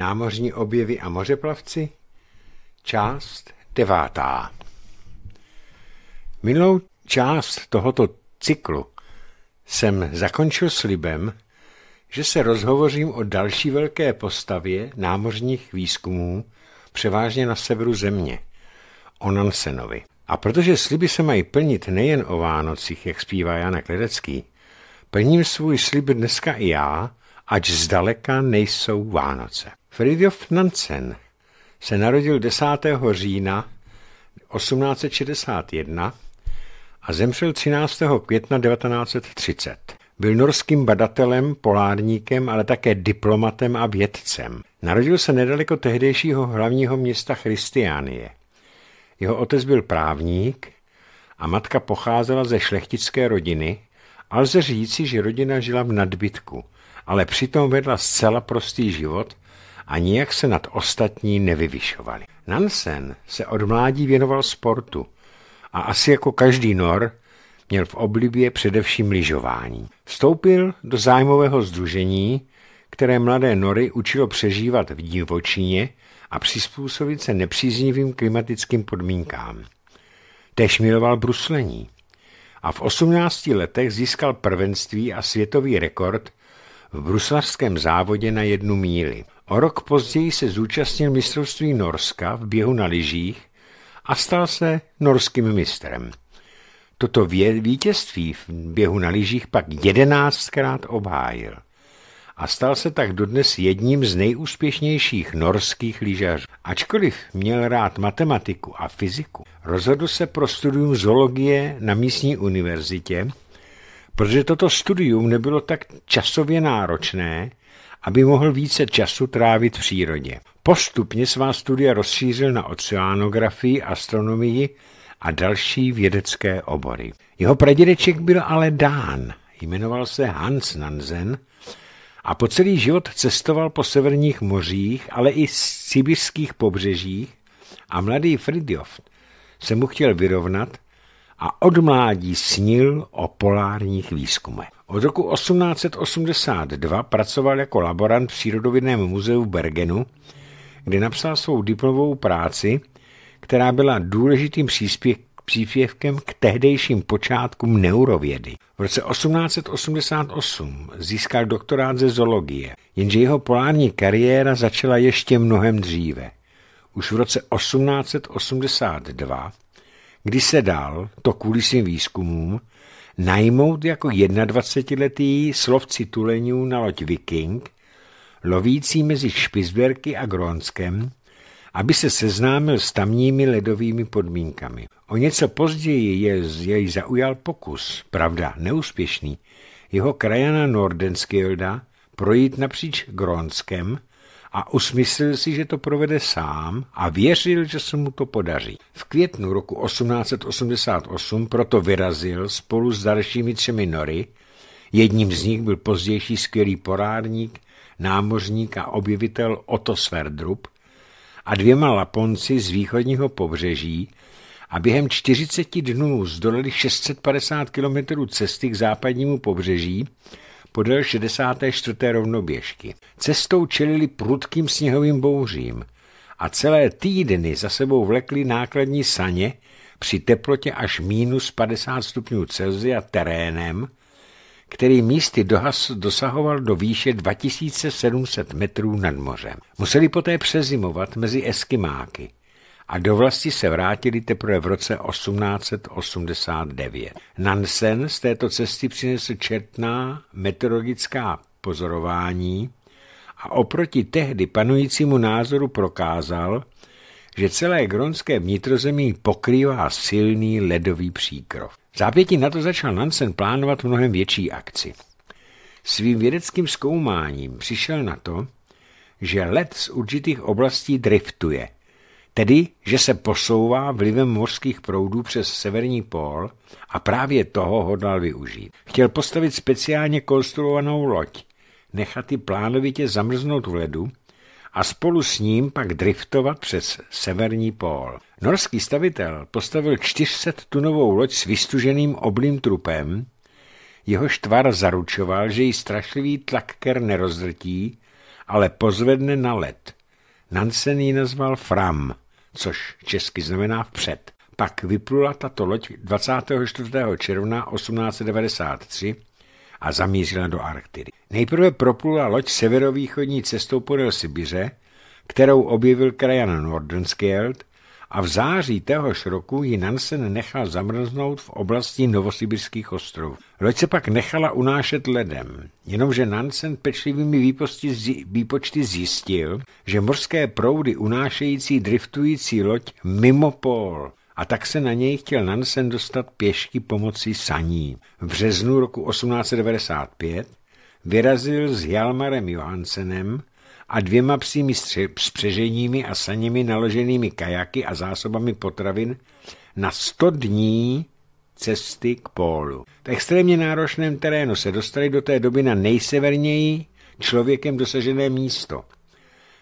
Námořní objevy a mořeplavci Část devátá Minulou část tohoto cyklu jsem zakončil slibem, že se rozhovořím o další velké postavě námořních výzkumů, převážně na severu země, o Nansenovi. A protože sliby se mají plnit nejen o Vánocích, jak zpívá Jana Kledecký, plním svůj slib dneska i já, ač zdaleka nejsou Vánoce. Fridjof Nansen se narodil 10. října 1861 a zemřel 13. května 1930. Byl norským badatelem, polárníkem, ale také diplomatem a vědcem. Narodil se nedaleko tehdejšího hlavního města Christianie. Jeho otec byl právník a matka pocházela ze šlechtické rodiny a lze říci, že rodina žila v nadbytku, ale přitom vedla zcela prostý život – a nijak se nad ostatní nevyvyšovali. Nansen se od mládí věnoval sportu a asi jako každý nor měl v oblibě především lyžování. Vstoupil do zájmového združení, které mladé nory učilo přežívat v divočině a přizpůsobit se nepříznivým klimatickým podmínkám. Tež miloval bruslení a v 18 letech získal prvenství a světový rekord v bruslařském závodě na jednu míli. O rok později se zúčastnil mistrovství Norska v běhu na lyžích a stal se norským mistrem. Toto vítězství v běhu na lyžích pak jedenáctkrát obhájil a stal se tak dodnes jedním z nejúspěšnějších norských lyžařů. Ačkoliv měl rád matematiku a fyziku, rozhodl se pro studium zoologie na místní univerzitě, protože toto studium nebylo tak časově náročné aby mohl více času trávit v přírodě. Postupně svá studia rozšířil na oceánografii, astronomii a další vědecké obory. Jeho pradědeček byl ale Dán, jmenoval se Hans Nansen a po celý život cestoval po severních mořích, ale i sibirských pobřežích a mladý Fridjof se mu chtěl vyrovnat a od mládí snil o polárních výzkumech. Od roku 1882 pracoval jako laborant v Přírodovědném muzeu v Bergenu, kde napsal svou diplomovou práci, která byla důležitým příspěvkem příspěvkem k tehdejším počátkům neurovědy. V roce 1888 získal doktorát ze zoologie, jenže jeho polární kariéra začala ještě mnohem dříve. Už v roce 1882 kdy se dal, to kvůli svým výzkumům, najmout jako 21-letý slovci tuleňů na loď Viking, lovící mezi Špisberky a Grónskem, aby se seznámil s tamními ledovými podmínkami. O něco později je, z jej zaujal pokus, pravda, neúspěšný, jeho krajana Nordenskjölda projít napříč Grónskem a usmyslil si, že to provede sám a věřil, že se mu to podaří. V květnu roku 1888 proto vyrazil spolu s dalšími třemi nory, jedním z nich byl pozdější skvělý porádník, námořník a objevitel Otto Sverdrup, a dvěma Laponci z východního pobřeží a během 40 dnů zdolali 650 kilometrů cesty k západnímu pobřeží, podél 64. rovnoběžky. Cestou čelili prudkým sněhovým bouřím a celé týdny za sebou vlekli nákladní saně při teplotě až minus 50 stupňů Celsia terénem, který místy dohas dosahoval do výše 2700 metrů nad mořem. Museli poté přezimovat mezi Eskimáky – a do vlasti se vrátili teprve v roce 1889. Nansen z této cesty přinesl četná meteorologická pozorování a oproti tehdy panujícímu názoru prokázal, že celé gronské vnitrozemí pokrývá silný ledový příkrov. Zápětí na to začal Nansen plánovat mnohem větší akci. Svým vědeckým zkoumáním přišel na to, že led z určitých oblastí driftuje tedy že se posouvá vlivem mořských proudů přes severní pól a právě toho hodlal využít. Chtěl postavit speciálně konstruovanou loď, nechat ji plánovitě zamrznout v ledu a spolu s ním pak driftovat přes severní pól. Norský stavitel postavil 400-tunovou loď s vystuženým oblým trupem, Jeho tvar zaručoval, že ji strašlivý tlakker nerozdrtí, ale pozvedne na led. Nansen ji nazval Fram – což česky znamená vpřed. Pak vyplula tato loď 24. června 1893 a zamířila do Arktidy. Nejprve proplula loď severovýchodní cestou podél Sibiře, kterou objevil krajan Nordenskjeld a v září téhož roku ji Nansen nechal zamrznout v oblasti Novosibirských ostrovů. Loď se pak nechala unášet ledem, jenomže Nansen pečlivými výpočty, výpočty zjistil, že mořské proudy unášející driftující loď mimo pól a tak se na něj chtěl Nansen dostat pěšky pomocí saní. V březnu roku 1895 vyrazil s Jalmarem Johansenem a dvěma psími spřeženími a saněmi naloženými kajaky a zásobami potravin na 100 dní cesty k pólu. V extrémně náročném terénu se dostali do té doby na nejseverněji člověkem dosažené místo,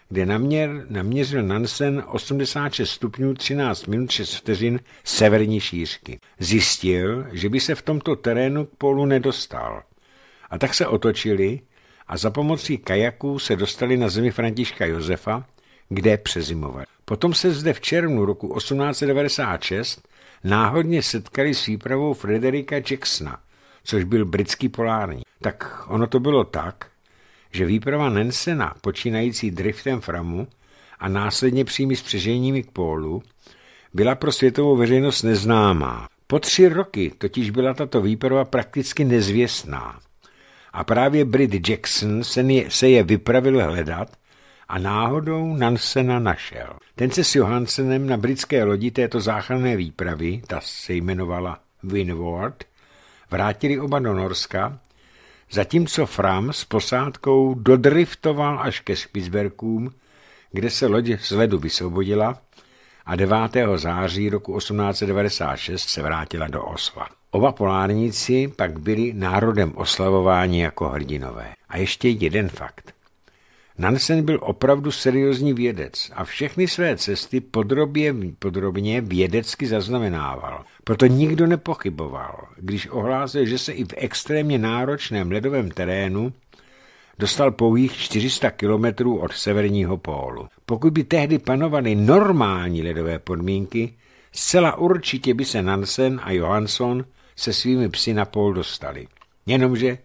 kde naměr, naměřil Nansen 86 stupňů 13 minut 6 vteřin severní šířky. Zjistil, že by se v tomto terénu k pólu nedostal. A tak se otočili a za pomocí kajaků se dostali na zemi Františka Josefa, kde přezimovali. Potom se zde v červnu roku 1896 náhodně setkali s výpravou Frederika Jacksona, což byl britský polární. Tak ono to bylo tak, že výprava nensena, počínající driftem framu a následně přími spřeženími k pólu, byla pro světovou veřejnost neznámá. Po tři roky totiž byla tato výprava prakticky nezvěstná a právě Brit Jackson se je, se je vypravil hledat a náhodou Nansena našel. Ten se s Johansenem na britské lodi této záchranné výpravy, ta se jmenovala Winward, vrátili oba do Norska, zatímco Fram s posádkou dodriftoval až ke Spitsbergům, kde se loď z ledu vysvobodila a 9. září roku 1896 se vrátila do Osva. Oba polárníci pak byli národem oslavováni jako hrdinové. A ještě jeden fakt. Nansen byl opravdu seriózní vědec a všechny své cesty podrobě, podrobně vědecky zaznamenával. Proto nikdo nepochyboval, když ohlásil, že se i v extrémně náročném ledovém terénu dostal pouhých 400 kilometrů od severního pólu. Pokud by tehdy panovaly normální ledové podmínky, zcela určitě by se Nansen a Johansson se svými psy na pol dostali. Jenomže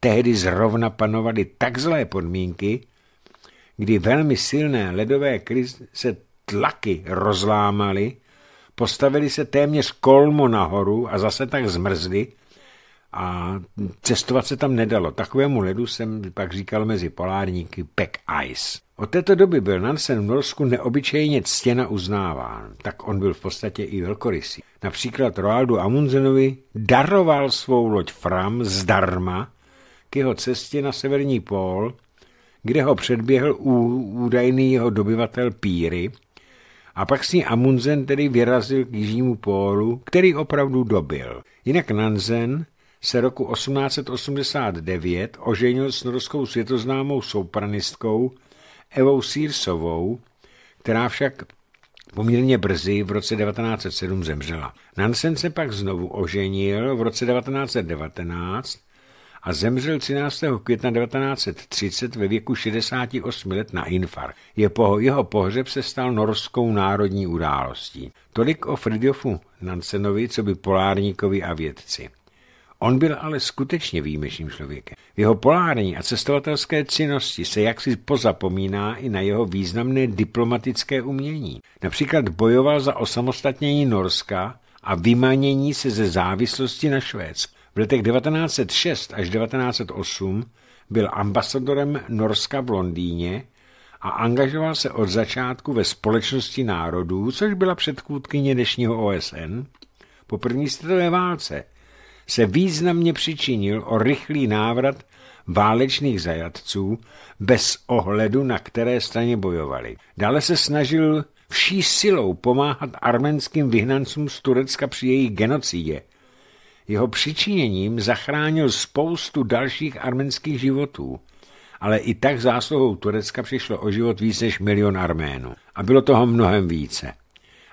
tehdy zrovna panovaly tak zlé podmínky, kdy velmi silné ledové krize se tlaky rozlámaly, postavili se téměř kolmo nahoru a zase tak zmrzli a cestovat se tam nedalo. Takovému ledu jsem pak říkal mezi polárníky pack ice. Od této doby byl Nansen v Norsku neobyčejně ctěna uznáván, tak on byl v podstatě i velkorysý. Například Roaldu Amundsenovi daroval svou loď Fram zdarma k jeho cestě na severní pól, kde ho předběhl údajný jeho dobyvatel Píry, a pak s ní Amundsen tedy vyrazil k jižnímu pólu, který opravdu dobil. Jinak Nansen se roku 1889 oženil s norskou světoznámou soupranistkou Evou Searsovou, která však Poměrně brzy v roce 1907 zemřela. Nansen se pak znovu oženil v roce 1919 a zemřel 13. května 1930 ve věku 68 let na infar. Je po, jeho pohřeb se stal norskou národní událostí. Tolik o Fridjofu Nansenovi, co by polárníkovi a vědci. On byl ale skutečně výjimečným člověkem. V jeho polární a cestovatelské činnosti se jaksi pozapomíná i na jeho významné diplomatické umění. Například bojoval za osamostatnění Norska a vymanění se ze závislosti na Švédsku. V letech 1906 až 1908 byl ambasadorem Norska v Londýně a angažoval se od začátku ve Společnosti národů, což byla předkůdkyně dnešního OSN, po první světové válce se významně přičinil o rychlý návrat válečných zajatců bez ohledu, na které straně bojovali. Dále se snažil vší silou pomáhat arménským vyhnancům z Turecka při jejich genocidě. Jeho přičiněním zachránil spoustu dalších arménských životů, ale i tak zásluhou Turecka přišlo o život více než milion Arménů. A bylo toho mnohem více.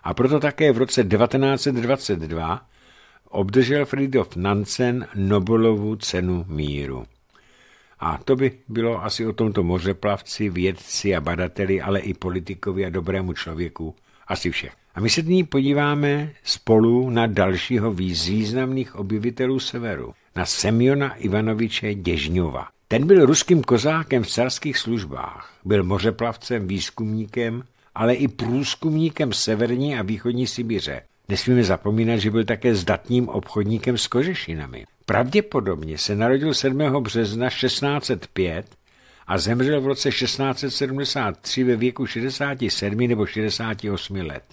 A proto také v roce 1922 obdržel Fridov Nansen Nobelovu cenu míru. A to by bylo asi o tomto mořeplavci, vědci a badateli, ale i politikovi a dobrému člověku asi vše. A my se dní podíváme spolu na dalšího významných objevitelů severu, na Semjona Ivanoviče Děžňova. Ten byl ruským kozákem v carských službách, byl mořeplavcem, výzkumníkem, ale i průzkumníkem severní a východní Sibiře Nesmíme zapomínat, že byl také zdatným obchodníkem s kožešinami. Pravděpodobně se narodil 7. března 1605 a zemřel v roce 1673 ve věku 67 nebo 68 let.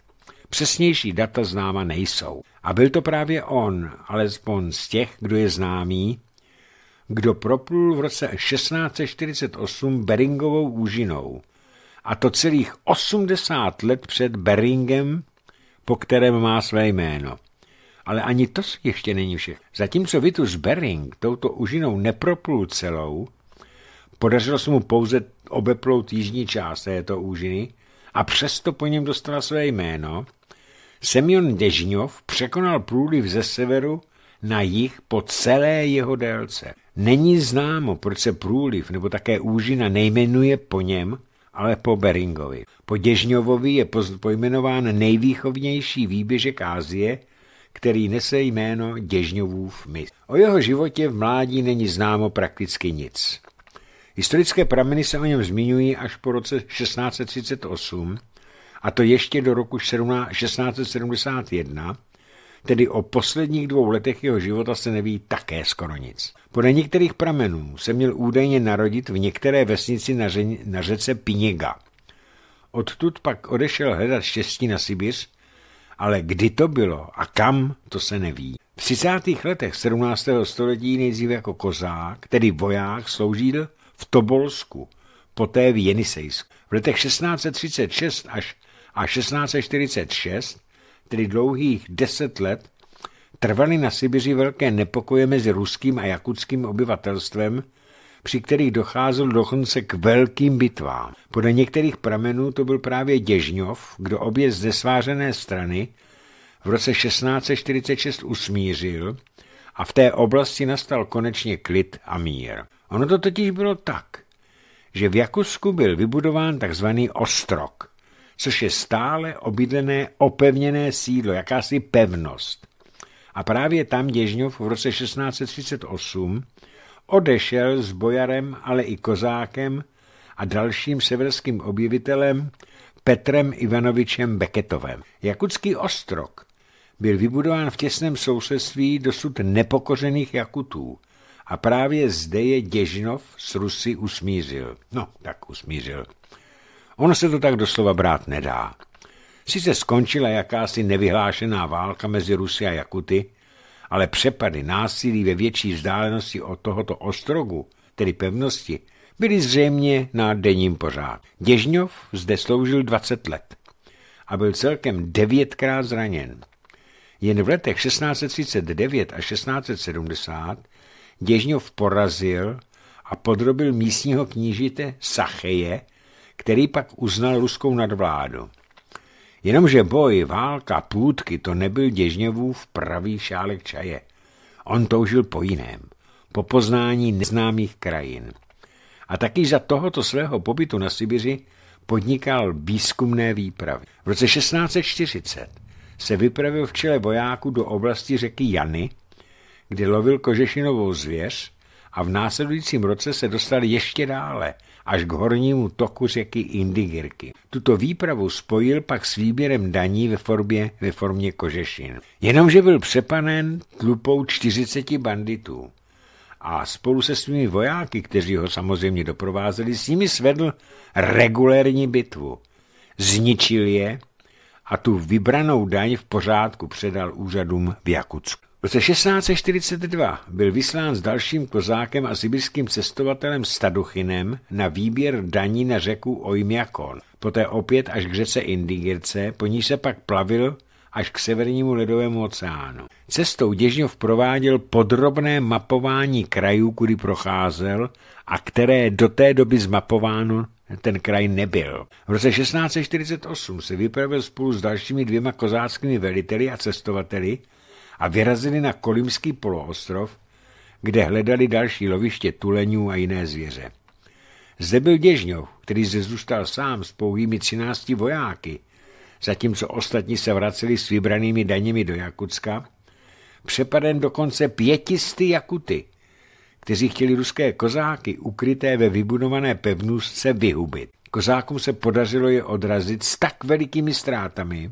Přesnější data známa nejsou. A byl to právě on, alespoň z těch, kdo je známý, kdo proplul v roce 1648 Beringovou úžinou. A to celých 80 let před Beringem po kterém má své jméno. Ale ani to ještě není vše. Zatímco Vitus Bering touto užinou neproplul celou, podařilo se mu pouze obeplout jižní část této úžiny a přesto po něm dostala své jméno, Semyon Dežňov překonal průliv ze severu na jih po celé jeho délce. Není známo, proč se průliv nebo také úžina nejmenuje po něm, ale po Beringovi. Po Děžňovovi je pojmenován nejvýchovnější výběžek Ázie, který nese jméno Děžňovův mis. O jeho životě v mládí není známo prakticky nic. Historické prameny se o něm zmiňují až po roce 1638, a to ještě do roku 1671, tedy o posledních dvou letech jeho života se neví také skoro nic. Podle některých pramenů se měl údajně narodit v některé vesnici na, ře- na řece Piněga. Odtud pak odešel hledat štěstí na Sibiř, ale kdy to bylo a kam, to se neví. V 30. letech 17. století nejdřív jako kozák, tedy voják, sloužil v Tobolsku, poté v Jenisejsku. V letech 1636 až a 1646 tedy dlouhých deset let, trvaly na Sibiři velké nepokoje mezi ruským a jakutským obyvatelstvem, při kterých docházel dokonce k velkým bitvám. Podle některých pramenů to byl právě Děžňov, kdo obě zdesvářené strany v roce 1646 usmířil a v té oblasti nastal konečně klid a mír. Ono to totiž bylo tak, že v Jakusku byl vybudován takzvaný ostrok – což je stále obydlené opevněné sídlo, jakási pevnost. A právě tam Děžňov v roce 1638 odešel s bojarem, ale i kozákem a dalším severským objevitelem Petrem Ivanovičem Beketovem. Jakutský ostrok byl vybudován v těsném sousedství dosud nepokořených Jakutů a právě zde je Děžnov s Rusy usmířil. No, tak usmířil. Ono se to tak doslova brát nedá. Sice skončila jakási nevyhlášená válka mezi Rusy a Jakuty, ale přepady násilí ve větší vzdálenosti od tohoto ostrogu, tedy pevnosti, byly zřejmě na denním pořád. Děžňov zde sloužil 20 let a byl celkem devětkrát zraněn. Jen v letech 1639 a 1670 Děžňov porazil a podrobil místního knížite Sacheje který pak uznal ruskou nadvládu. Jenomže boj, válka, půdky to nebyl Děžněvův pravý šálek čaje. On toužil po jiném, po poznání neznámých krajin. A taky za tohoto svého pobytu na Sibiři podnikal výzkumné výpravy. V roce 1640 se vypravil v čele vojáků do oblasti řeky Jany, kde lovil kožešinovou zvěř a v následujícím roce se dostal ještě dále – až k hornímu toku řeky Indigirky. Tuto výpravu spojil pak s výběrem daní ve formě, ve formě kožešin. Jenomže byl přepanen tlupou 40 banditů a spolu se svými vojáky, kteří ho samozřejmě doprovázeli, s nimi svedl regulérní bitvu. Zničil je a tu vybranou daň v pořádku předal úřadům v Jakutsku. V roce 1642 byl vyslán s dalším kozákem a sibirským cestovatelem Staduchinem na výběr daní na řeku Ojmjakon, poté opět až k řece Indigirce, po ní se pak plavil až k severnímu ledovému oceánu. Cestou Děžňov prováděl podrobné mapování krajů, kudy procházel a které do té doby zmapováno ten kraj nebyl. V roce 1648 se vypravil spolu s dalšími dvěma kozáckými veliteli a cestovateli a vyrazili na Kolimský poloostrov, kde hledali další loviště tuleňů a jiné zvěře. Zde byl Děžňov, který zde zůstal sám s pouhými 13 vojáky, zatímco ostatní se vraceli s vybranými daněmi do Jakutska, přepaden dokonce pětisty Jakuty – kteří chtěli ruské kozáky ukryté ve vybudované pevnostce vyhubit. Kozákům se podařilo je odrazit s tak velikými ztrátami,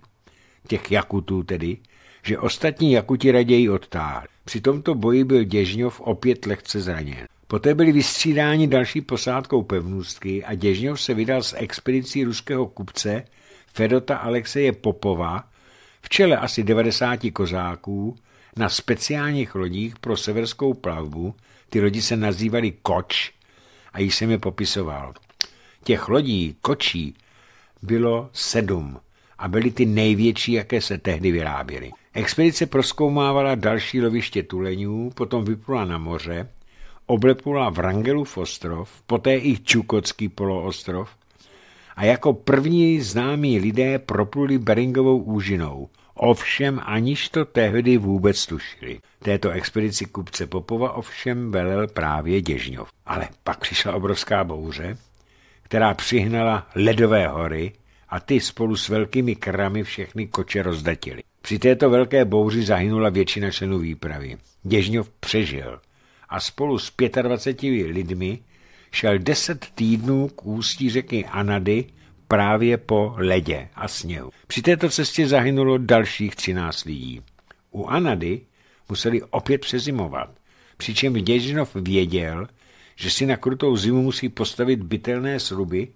těch Jakutů tedy, že ostatní Jakuti raději odtáhli. Při tomto boji byl Děžňov opět lehce zraněn. Poté byli vystřídáni další posádkou pevnostky a Děžňov se vydal s expedicí ruského kupce Fedota Alexeje Popova v čele asi 90 kozáků na speciálních lodích pro severskou plavbu ty lodi se nazývaly koč a jí jsem je popisoval. Těch lodí, kočí, bylo sedm a byly ty největší, jaké se tehdy vyráběly. Expedice proskoumávala další loviště tuleňů, potom vyplula na moře, oblepula Vrangelův ostrov, poté i Čukotský poloostrov a jako první známí lidé propluli Beringovou úžinou – Ovšem aniž to tehdy vůbec tušili. Této expedici kupce Popova ovšem velel právě Děžňov. Ale pak přišla obrovská bouře, která přihnala ledové hory a ty spolu s velkými kramy všechny koče rozdatily. Při této velké bouři zahynula většina členů výpravy. Děžňov přežil a spolu s 25 lidmi šel 10 týdnů k ústí řeky Anady právě po ledě a sněhu. Při této cestě zahynulo dalších 13 lidí. U Anady museli opět přezimovat, přičem Děžinov věděl, že si na krutou zimu musí postavit bytelné sruby,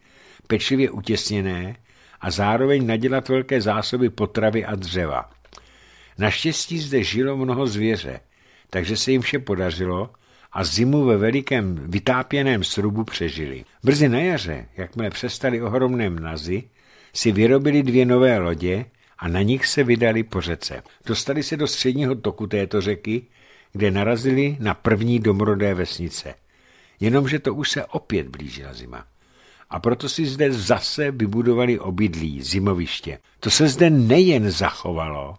pečlivě utěsněné a zároveň nadělat velké zásoby potravy a dřeva. Naštěstí zde žilo mnoho zvěře, takže se jim vše podařilo a zimu ve velikém vytápěném srubu přežili. Brzy na jaře, jakmile přestali ohromné mnazy, si vyrobili dvě nové lodě a na nich se vydali po řece. Dostali se do středního toku této řeky, kde narazili na první domorodé vesnice. Jenomže to už se opět blížila zima. A proto si zde zase vybudovali obydlí, zimoviště. To se zde nejen zachovalo,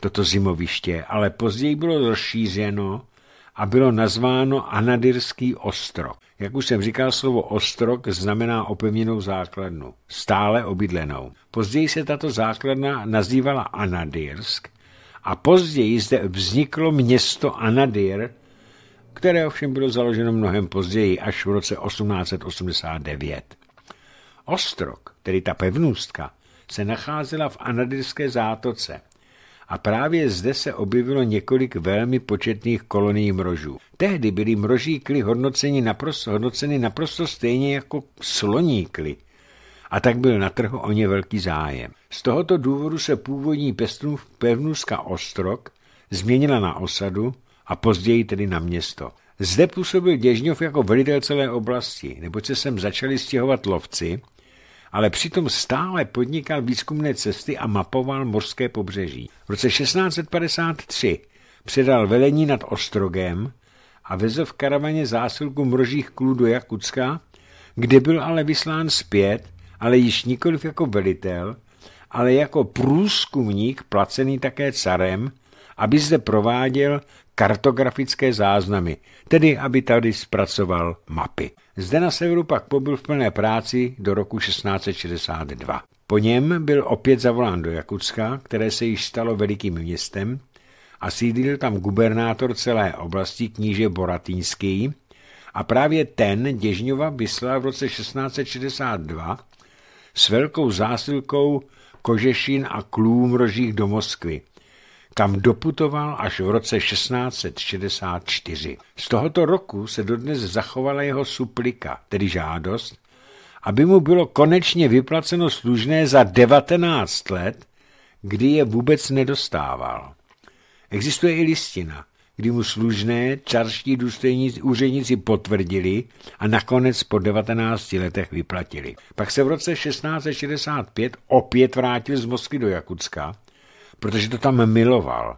toto zimoviště, ale později bylo rozšířeno a bylo nazváno Anadirský ostrov. Jak už jsem říkal, slovo ostrok znamená opevněnou základnu, stále obydlenou. Později se tato základna nazývala Anadyrsk a později zde vzniklo město Anadyr, které ovšem bylo založeno mnohem později, až v roce 1889. Ostrok, tedy ta pevnůstka, se nacházela v Anadyrské zátoce a právě zde se objevilo několik velmi početných kolonií mrožů. Tehdy byly mroží kly hodnoceny naprosto, hodnoceny naprosto stejně jako sloní kly a tak byl na trhu o ně velký zájem. Z tohoto důvodu se původní pevnuska Ostrok změnila na osadu a později tedy na město. Zde působil Děžňov jako velitel celé oblasti, neboť se sem začali stěhovat lovci ale přitom stále podnikal výzkumné cesty a mapoval mořské pobřeží. V roce 1653 předal velení nad Ostrogem a vezl v karavaně zásilku mrožích klů do Jakucka, kde byl ale vyslán zpět, ale již nikoliv jako velitel, ale jako průzkumník placený také carem, aby zde prováděl kartografické záznamy, tedy aby tady zpracoval mapy. Zde na severu pak pobyl v plné práci do roku 1662. Po něm byl opět zavolán do Jakutska, které se již stalo velikým městem, a sídlil tam gubernátor celé oblasti kníže Boratýnský a právě ten Děžňova vyslal v roce 1662 s velkou zásilkou kožešin a klům rožích do Moskvy – kam doputoval až v roce 1664. Z tohoto roku se dodnes zachovala jeho suplika, tedy žádost, aby mu bylo konečně vyplaceno služné za 19 let, kdy je vůbec nedostával. Existuje i listina, kdy mu služné důstojníci úředníci potvrdili a nakonec po 19 letech vyplatili. Pak se v roce 1665 opět vrátil z Moskvy do Jakutska, protože to tam miloval,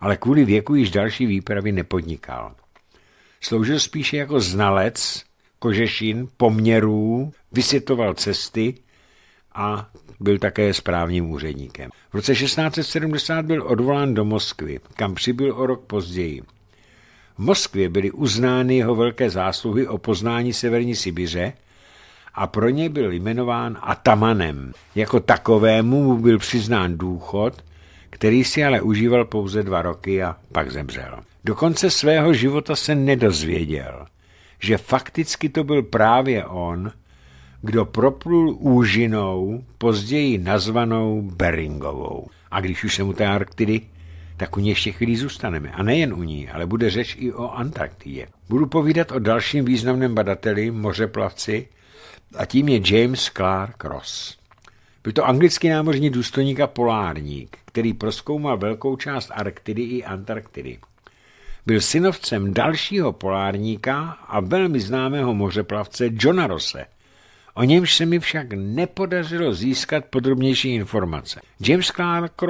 ale kvůli věku již další výpravy nepodnikal. Sloužil spíše jako znalec, kožešin, poměrů, vysvětoval cesty a byl také správním úředníkem. V roce 1670 byl odvolán do Moskvy, kam přibyl o rok později. V Moskvě byly uznány jeho velké zásluhy o poznání Severní Sibiře a pro ně byl jmenován atamanem. Jako takovému mu byl přiznán důchod – který si ale užíval pouze dva roky a pak zemřel. Do konce svého života se nedozvěděl, že fakticky to byl právě on, kdo proplul úžinou, později nazvanou Beringovou. A když už jsem u té Arktidy, tak u ní ještě chvíli zůstaneme. A nejen u ní, ale bude řeč i o Antarktidě. Budu povídat o dalším významném badateli, mořeplavci, a tím je James Clark Ross. Byl to anglický námořní důstojník a polárník, který proskoumal velkou část Arktidy i Antarktidy. Byl synovcem dalšího polárníka a velmi známého mořeplavce Johna Rose. O němž se mi však nepodařilo získat podrobnější informace. James Clark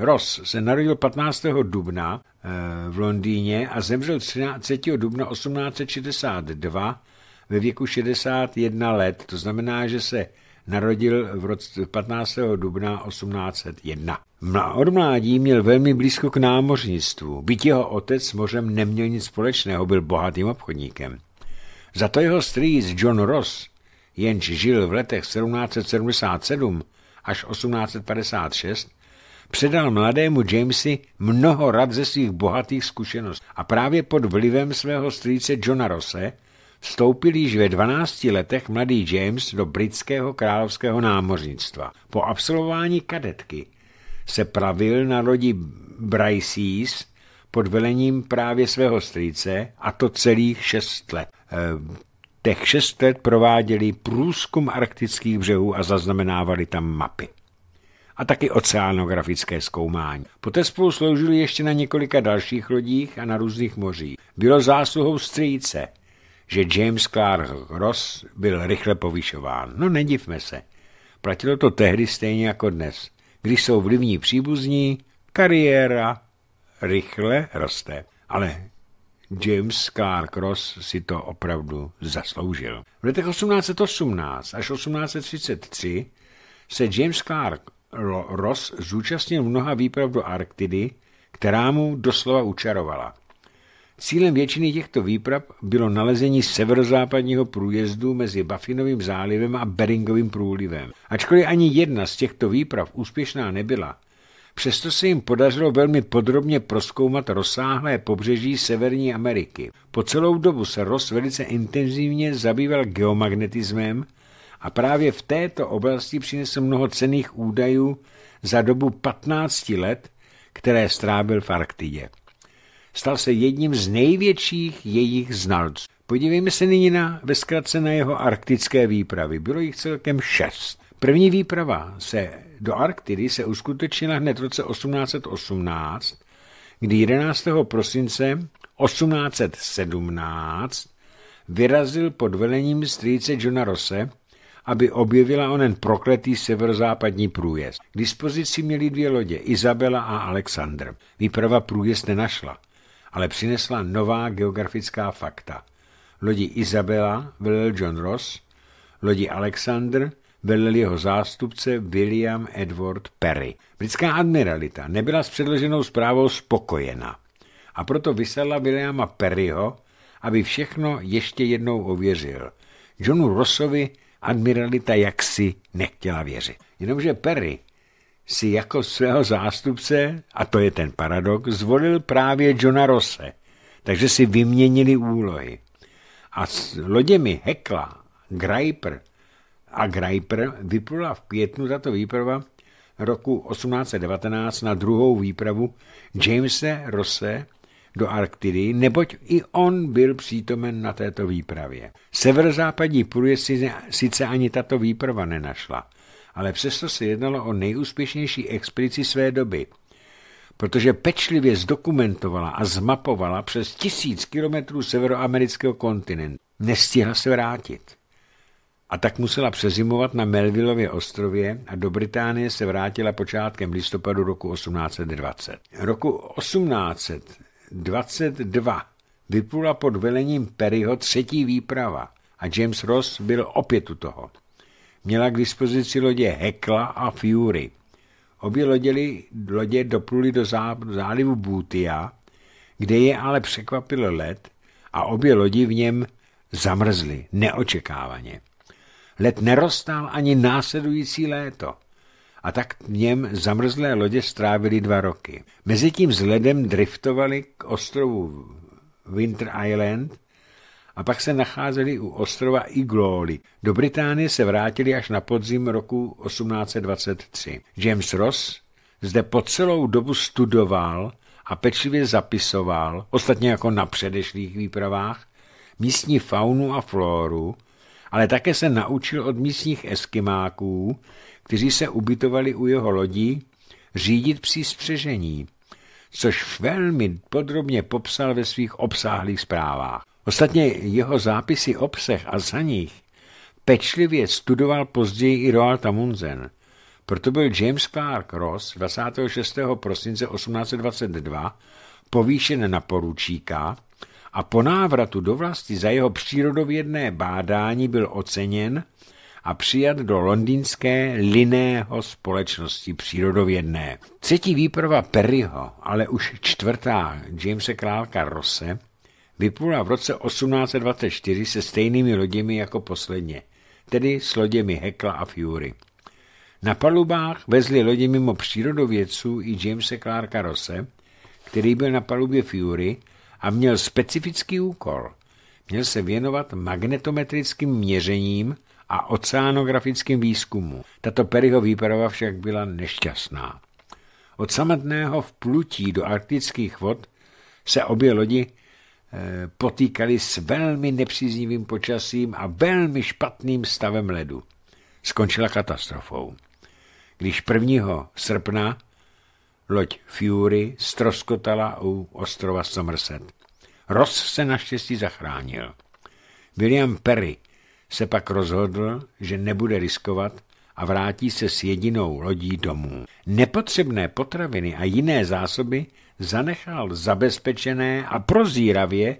Ross se narodil 15. dubna eh, v Londýně a zemřel 13. dubna 1862 ve věku 61 let. To znamená, že se narodil v roce 15. dubna 1801. No od mládí měl velmi blízko k námořnictvu, byť jeho otec s mořem neměl nic společného, byl bohatým obchodníkem. Za to jeho strýc John Ross, jenž žil v letech 1777 až 1856, předal mladému Jamesi mnoho rad ze svých bohatých zkušeností. A právě pod vlivem svého strýce Johna Rose vstoupil již ve 12 letech mladý James do britského královského námořnictva. Po absolvování kadetky se pravil na lodi Brysees pod velením právě svého strýce a to celých šest let. Eh, těch šest let prováděli průzkum arktických břehů a zaznamenávali tam mapy. A taky oceánografické zkoumání. Poté spolu sloužili ještě na několika dalších lodích a na různých mořích. Bylo zásluhou strýce, že James Clark Ross byl rychle povyšován. No nedivme se. Platilo to tehdy stejně jako dnes. Když jsou vlivní příbuzní, kariéra rychle roste. Ale James Clark Ross si to opravdu zasloužil. V letech 1818 až 1833 se James Clark Ross zúčastnil mnoha výprav do Arktidy, která mu doslova učarovala. Cílem většiny těchto výprav bylo nalezení severozápadního průjezdu mezi Bafinovým zálivem a Beringovým průlivem. Ačkoliv ani jedna z těchto výprav úspěšná nebyla, Přesto se jim podařilo velmi podrobně proskoumat rozsáhlé pobřeží Severní Ameriky. Po celou dobu se Ross velice intenzivně zabýval geomagnetismem a právě v této oblasti přinesl mnoho cených údajů za dobu 15 let, které strávil v Arktidě stal se jedním z největších jejich znalců. Podívejme se nyní na, ve na jeho arktické výpravy. Bylo jich celkem šest. První výprava se do Arktidy se uskutečnila hned v roce 1818, kdy 11. prosince 1817 vyrazil pod velením strýce Johna Rose, aby objevila onen prokletý severozápadní průjezd. K dispozici měli dvě lodě, Izabela a Alexandr. Výprava průjezd nenašla ale přinesla nová geografická fakta. Lodi Izabela velel John Ross, lodi Alexander velel jeho zástupce William Edward Perry. Britská admiralita nebyla s předloženou zprávou spokojena a proto vyslala Williama Perryho, aby všechno ještě jednou ověřil. Johnu Rossovi admiralita jaksi nechtěla věřit. Jenomže Perry si jako svého zástupce, a to je ten paradox, zvolil právě Johna Rose, takže si vyměnili úlohy. A s loděmi Hekla, Griper a Griper vyplula v květnu tato výprava roku 1819 na druhou výpravu Jamese Rose do Arktidy, neboť i on byl přítomen na této výpravě. Severozápadní průje si sice ani tato výprava nenašla – ale přesto se jednalo o nejúspěšnější expedici své doby, protože pečlivě zdokumentovala a zmapovala přes tisíc kilometrů severoamerického kontinentu. Nestihla se vrátit. A tak musela přezimovat na Melvillově ostrově a do Británie se vrátila počátkem listopadu roku 1820. Roku 1822 vyplula pod velením Perryho třetí výprava a James Ross byl opět u toho měla k dispozici lodě Hekla a Fury. Obě loděli, lodě dopluly do zálivu Bútia, kde je ale překvapil led a obě lodi v něm zamrzly neočekávaně. Led nerostal ani následující léto a tak v něm zamrzlé lodě strávily dva roky. Mezitím s ledem driftovali k ostrovu Winter Island, a pak se nacházeli u ostrova Iglóli. Do Británie se vrátili až na podzim roku 1823. James Ross zde po celou dobu studoval a pečlivě zapisoval, ostatně jako na předešlých výpravách, místní faunu a flóru, ale také se naučil od místních eskimáků, kteří se ubytovali u jeho lodí, řídit při střežení, což velmi podrobně popsal ve svých obsáhlých zprávách. Ostatně jeho zápisy o psech a nich pečlivě studoval později i Roald Amundsen. Proto byl James Clark Ross 26. prosince 1822 povýšen na poručíka a po návratu do vlasti za jeho přírodovědné bádání byl oceněn a přijat do londýnské Liného společnosti přírodovědné. Třetí výprava Perryho, ale už čtvrtá Jamesa Clarka Rose, vyplula v roce 1824 se stejnými loděmi jako posledně, tedy s loděmi Hekla a Fury. Na palubách vezli lodě mimo přírodovědců i Jamese Clarka Rose, který byl na palubě Fury a měl specifický úkol. Měl se věnovat magnetometrickým měřením a oceánografickým výzkumu. Tato Perryho výprava však byla nešťastná. Od samotného vplutí do arktických vod se obě lodi Eh, potýkali s velmi nepříznivým počasím a velmi špatným stavem ledu. Skončila katastrofou. Když 1. srpna loď Fury stroskotala u ostrova Somerset. Ross se naštěstí zachránil. William Perry se pak rozhodl, že nebude riskovat a vrátí se s jedinou lodí domů. Nepotřebné potraviny a jiné zásoby zanechal zabezpečené a prozíravě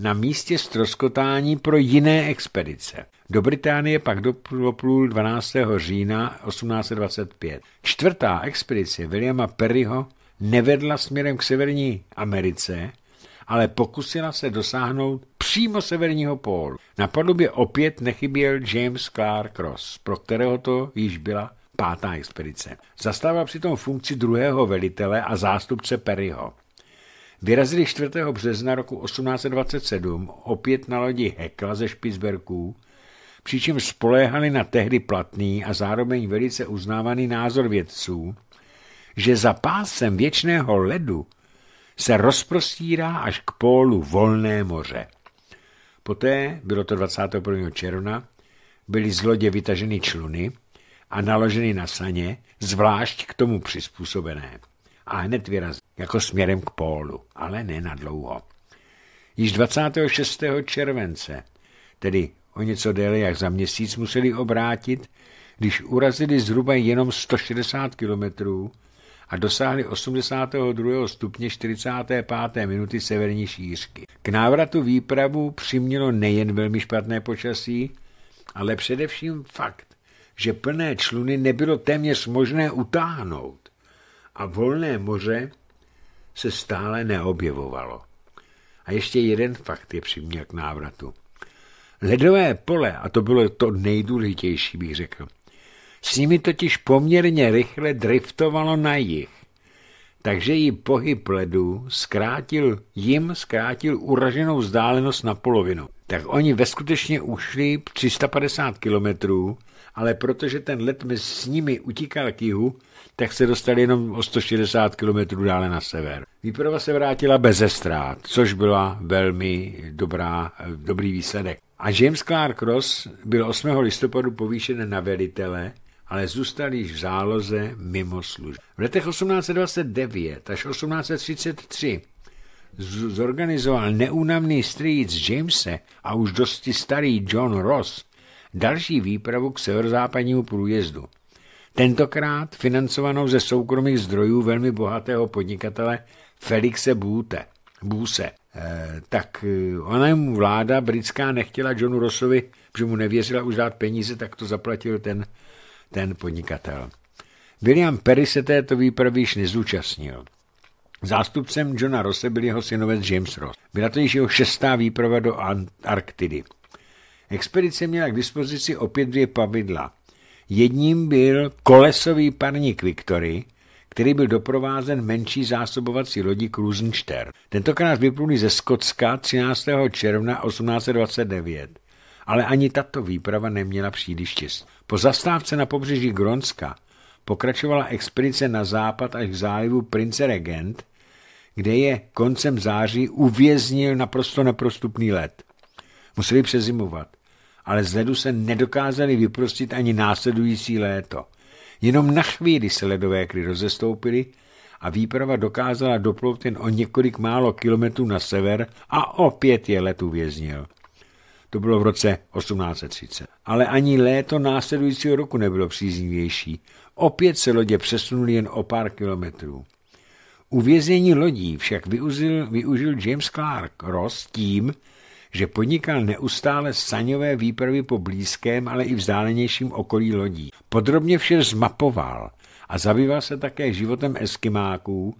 na místě stroskotání pro jiné expedice. Do Británie pak doplul 12. října 1825. Čtvrtá expedice Williama Perryho nevedla směrem k Severní Americe, ale pokusila se dosáhnout přímo severního pólu. Na palubě opět nechyběl James Clark Ross, pro kterého to již byla pátá expedice. Zastával přitom funkci druhého velitele a zástupce Perryho. Vyrazili 4. března roku 1827 opět na lodi Hekla ze Špicberků, přičemž spoléhali na tehdy platný a zároveň velice uznávaný názor vědců, že za pásem věčného ledu se rozprostírá až k pólu volné moře. Poté, bylo to 21. června, byly z lodě vytaženy čluny, a naloženy na saně, zvlášť k tomu přizpůsobené. A hned vyrazí, jako směrem k pólu, ale ne na dlouho. Již 26. července, tedy o něco déle jak za měsíc, museli obrátit, když urazili zhruba jenom 160 kilometrů a dosáhli 82. stupně 45. minuty severní šířky. K návratu výpravu přimělo nejen velmi špatné počasí, ale především fakt, že plné čluny nebylo téměř možné utáhnout a volné moře se stále neobjevovalo. A ještě jeden fakt je přiměl k návratu. Ledové pole, a to bylo to nejdůležitější, bych řekl, s nimi totiž poměrně rychle driftovalo na jich, takže jí pohyb ledu zkrátil, jim zkrátil uraženou vzdálenost na polovinu. Tak oni ve skutečně ušli 350 kilometrů, ale protože ten let mezi s nimi utíkal k jihu, tak se dostali jenom o 160 km dále na sever. Výprava se vrátila bez ztrát, což byla velmi dobrá, dobrý výsledek. A James Clark Ross byl 8. listopadu povýšen na velitele, ale zůstal již v záloze mimo službu. V letech 1829 až 1833 zorganizoval neúnavný strýc Jamese a už dosti starý John Ross další výpravu k severozápadnímu průjezdu. Tentokrát financovanou ze soukromých zdrojů velmi bohatého podnikatele Felixe Bute. Buse. E, eh, tak eh, ona mu vláda britská nechtěla Johnu Rossovi, protože mu nevěřila už dát peníze, tak to zaplatil ten, ten podnikatel. William Perry se této výpravy již nezúčastnil. Zástupcem Johna Rose byl jeho synovec James Ross. Byla to již jeho šestá výprava do Arktidy. Expedice měla k dispozici opět dvě pavidla. Jedním byl kolesový parník Viktory, který byl doprovázen menší zásobovací lodí Kruzenšter. Tentokrát vyplulý ze Skotska 13. června 1829. Ale ani tato výprava neměla příliš štěstí. Po zastávce na pobřeží Gronska pokračovala expedice na západ až k zálivu Prince Regent, kde je koncem září uvěznil naprosto neprostupný led. Museli přezimovat ale z ledu se nedokázali vyprostit ani následující léto. Jenom na chvíli se ledové kry rozestoupily a výprava dokázala doplout jen o několik málo kilometrů na sever a opět je let uvěznil. To bylo v roce 1830. Ale ani léto následujícího roku nebylo příznivější. Opět se lodě přesunuly jen o pár kilometrů. Uvězení lodí však využil, využil James Clark Ross tím, že podnikal neustále saňové výpravy po blízkém, ale i vzdálenějším okolí lodí. Podrobně vše zmapoval a zabýval se také životem eskimáků,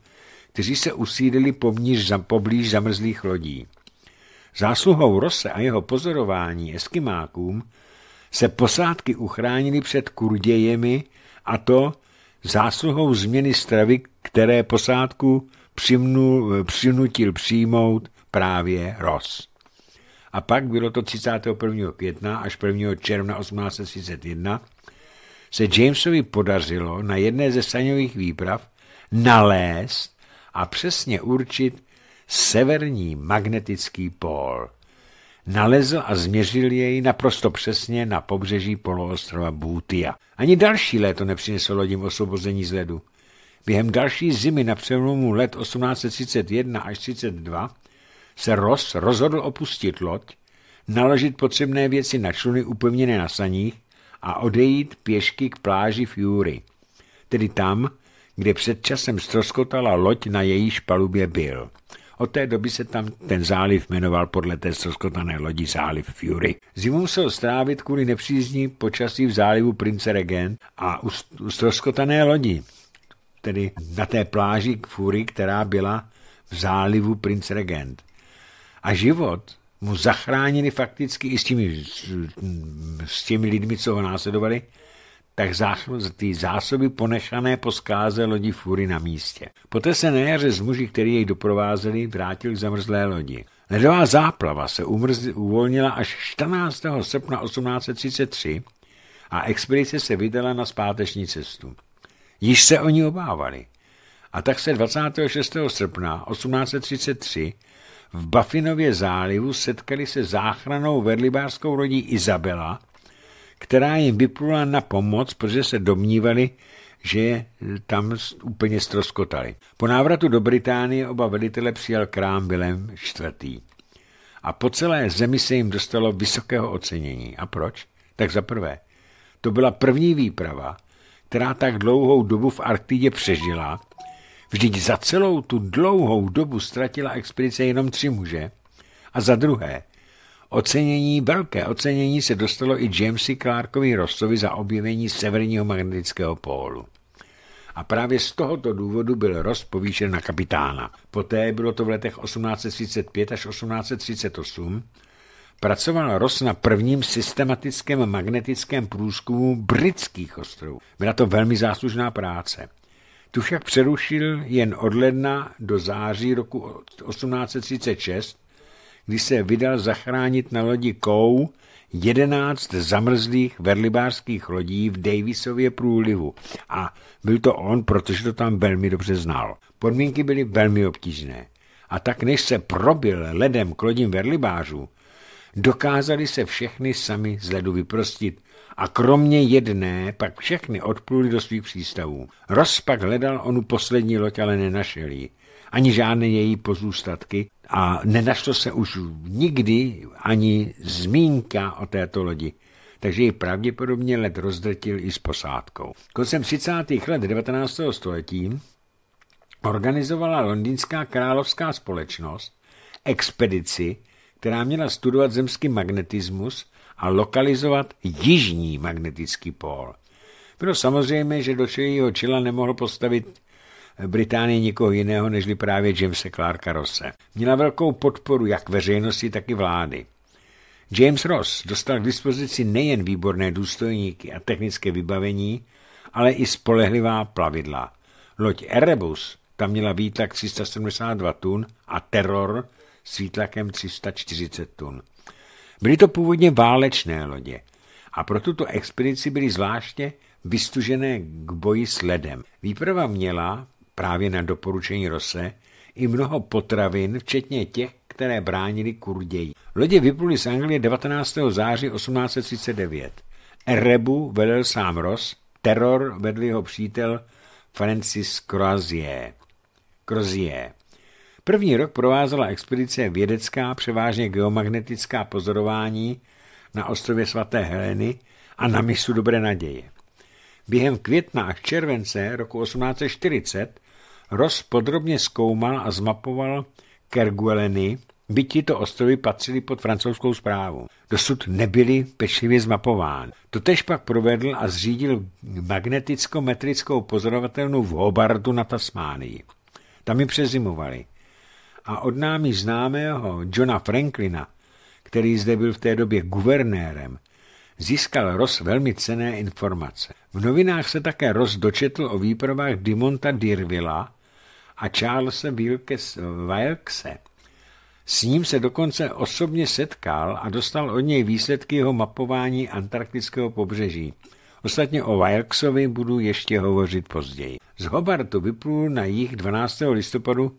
kteří se usídlili poblíž, za, poblíž zamrzlých lodí. Zásluhou Rose a jeho pozorování eskimákům se posádky uchránily před kurdějemi a to zásluhou změny stravy, které posádku přimnul, přinutil přijmout právě Ross a pak bylo to 31. května až 1. června 1831, se Jamesovi podařilo na jedné ze staňových výprav nalézt a přesně určit severní magnetický pól. Nalezl a změřil jej naprosto přesně na pobřeží poloostrova Bútia. Ani další léto nepřineslo lodím osvobození z ledu. Během další zimy na přelomu let 1831 až 32 se Ross rozhodl opustit loď, naložit potřebné věci na čluny upevněné na saních a odejít pěšky k pláži Fury, tedy tam, kde před časem stroskotala loď na její palubě byl. Od té doby se tam ten záliv jmenoval podle té stroskotané lodi záliv Fury. Zimu musel strávit kvůli nepřízní počasí v zálivu Prince Regent a u stroskotané lodi, tedy na té pláži Fury, která byla v zálivu Prince Regent a život mu zachránili fakticky i s těmi, s těmi lidmi, co ho následovali, tak ty zásoby ponechané po skáze lodi Fury na místě. Poté se na jaře z muži, který jej doprovázeli, vrátil k zamrzlé lodi. Ledová záplava se umrz, uvolnila až 14. srpna 1833 a expedice se vydala na zpáteční cestu. Již se oni obávali. A tak se 26. srpna 1833 v Bafinově zálivu setkali se záchranou verlibářskou rodí Izabela, která jim vyplula na pomoc, protože se domnívali, že tam úplně stroskotali. Po návratu do Británie oba velitele přijal krám Vilém IV. A po celé zemi se jim dostalo vysokého ocenění. A proč? Tak za prvé, to byla první výprava, která tak dlouhou dobu v Arktidě přežila Vždyť za celou tu dlouhou dobu ztratila expedice jenom tři muže. A za druhé, ocenění, velké ocenění se dostalo i Jamesi Clarkovi Rossovi za objevení severního magnetického pólu. A právě z tohoto důvodu byl Ross povýšen na kapitána. Poté bylo to v letech 1835 až 1838, pracoval Ross na prvním systematickém magnetickém průzkumu britských ostrovů. Byla to velmi záslužná práce. Tu však přerušil jen od ledna do září roku 1836, kdy se vydal zachránit na lodi Kou 11 zamrzlých verlibářských lodí v Davisově průlivu. A byl to on, protože to tam velmi dobře znal. Podmínky byly velmi obtížné. A tak, než se probil ledem k lodím verlibářů, dokázali se všechny sami z ledu vyprostit, a kromě jedné pak všechny odpluli do svých přístavů. Rozpak hledal onu poslední loď, ale nenašel ji. Ani žádné její pozůstatky a nenašlo se už nikdy ani zmínka o této lodi takže ji pravděpodobně led rozdrtil i s posádkou. Koncem 30. let 19. století organizovala londýnská královská společnost expedici, která měla studovat zemský magnetismus a lokalizovat jižní magnetický pól. Bylo samozřejmě, že do jejího čela nemohl postavit Británie nikoho jiného nežli právě Jamesa Clarka Rosse. Měla velkou podporu jak veřejnosti, tak i vlády. James Ross dostal k dispozici nejen výborné důstojníky a technické vybavení, ale i spolehlivá plavidla. Loď Erebus tam měla výtlak 372 tun a Terror s výtlakem 340 tun. Byly to původně válečné lodě a pro tuto expedici byly zvláště vystužené k boji s ledem. Výprava měla, právě na doporučení Rose, i mnoho potravin, včetně těch, které bránili kurději. Lodě vypluly z Anglie 19. září 1839. Erebu vedl sám Ross, teror vedl jeho přítel Francis Crozier. Crozier. První rok provázela expedice vědecká, převážně geomagnetická pozorování na ostrově svaté Heleny a na misu Dobré naděje. Během května až července roku 1840 Ross podrobně zkoumal a zmapoval Kergueleny, by tyto ostrovy patřily pod francouzskou zprávu. Dosud nebyly pečlivě zmapovány. Totež pak provedl a zřídil magneticko-metrickou pozorovatelnu v Hobartu na Tasmánii. Tam ji přezimovali a od námi známého Johna Franklina, který zde byl v té době guvernérem, získal Ross velmi cené informace. V novinách se také Ross dočetl o výpravách Dimonta Dirvilla a Charlesa Wilkes Wilkese. S ním se dokonce osobně setkal a dostal od něj výsledky jeho mapování antarktického pobřeží. Ostatně o Wilkesovi budu ještě hovořit později. Z Hobartu vyplul na jich 12. listopadu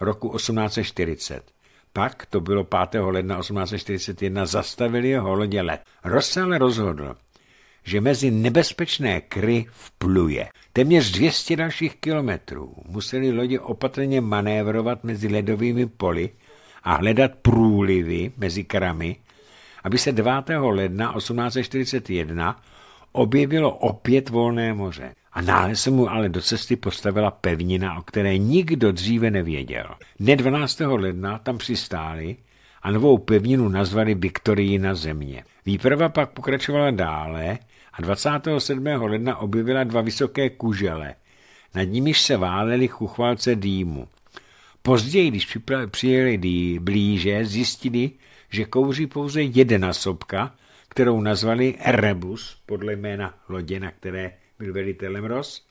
roku 1840. Pak, to bylo 5. ledna 1841, zastavili jeho lodě let. Ross rozhodl, že mezi nebezpečné kry vpluje. Téměř 200 dalších kilometrů museli lodě opatrně manévrovat mezi ledovými poli a hledat průlivy mezi krami, aby se 9. ledna 1841 objevilo opět volné moře. A náhle se mu ale do cesty postavila pevnina, o které nikdo dříve nevěděl. Dne 12. ledna tam přistáli a novou pevninu nazvali na země. Výprava pak pokračovala dále a 27. ledna objevila dva vysoké kužele. Nad nimiž se válely chuchvalce dýmu. Později, když přijeli blíže, zjistili, že kouří pouze jedna sobka kterou nazvali Erebus, podle jména lodě, na které byl velitelem Ros.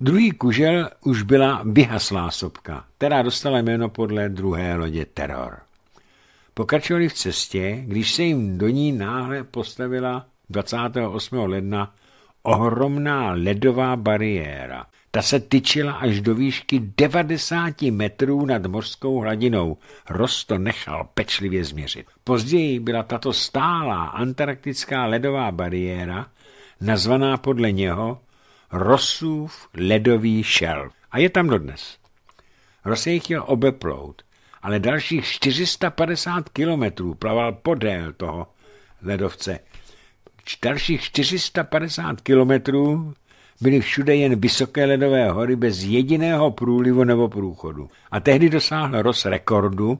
Druhý kužel už byla vyhaslá sopka, která dostala jméno podle druhé lodě Teror. Pokračovali v cestě, když se jim do ní náhle postavila 28. ledna ohromná ledová bariéra. Ta se tyčila až do výšky 90 metrů nad mořskou hladinou. Rosto to nechal pečlivě změřit. Později byla tato stálá antarktická ledová bariéra, nazvaná podle něho Rosův ledový šel. A je tam dodnes. Ross jej chtěl obeplout, ale dalších 450 kilometrů plaval podél toho ledovce. Dalších 450 kilometrů byly všude jen vysoké ledové hory bez jediného průlivu nebo průchodu. A tehdy dosáhl roz rekordu,